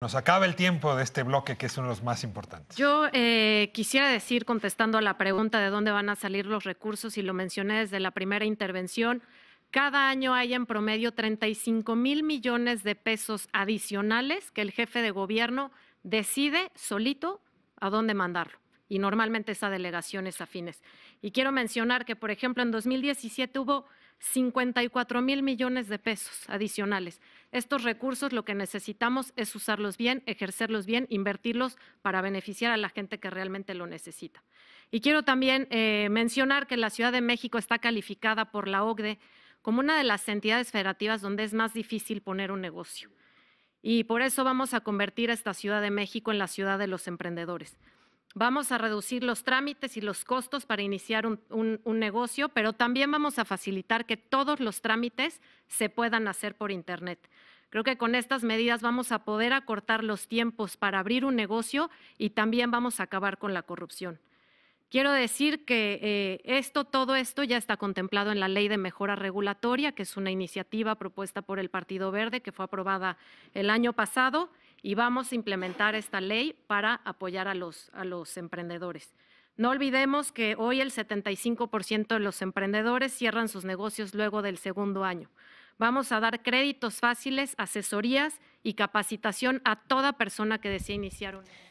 Nos acaba el tiempo de este bloque que es uno de los más importantes. Yo eh, quisiera decir, contestando a la pregunta de dónde van a salir los recursos, y lo mencioné desde la primera intervención, cada año hay en promedio 35 mil millones de pesos adicionales que el jefe de gobierno decide solito a dónde mandarlo y normalmente es a delegaciones afines. Y quiero mencionar que, por ejemplo, en 2017 hubo 54 mil millones de pesos adicionales. Estos recursos lo que necesitamos es usarlos bien, ejercerlos bien, invertirlos para beneficiar a la gente que realmente lo necesita. Y quiero también eh, mencionar que la Ciudad de México está calificada por la OCDE como una de las entidades federativas donde es más difícil poner un negocio. Y por eso vamos a convertir a esta Ciudad de México en la ciudad de los emprendedores vamos a reducir los trámites y los costos para iniciar un, negocio, pero también vamos a facilitar que todos los trámites se puedan hacer por Internet. Creo que con estas medidas vamos a poder acortar los tiempos para abrir un negocio y también vamos a acabar con la corrupción. Quiero decir que eh, esto, todo esto ya está contemplado en la Ley de Mejora Regulatoria, que es una iniciativa propuesta por el Partido Verde que fue aprobada el año pasado y vamos a implementar esta ley para apoyar a los, a los emprendedores. No olvidemos que hoy el 75% de los emprendedores cierran sus negocios luego del segundo año. Vamos a dar créditos fáciles, asesorías y capacitación a toda persona que desee iniciar un negocio.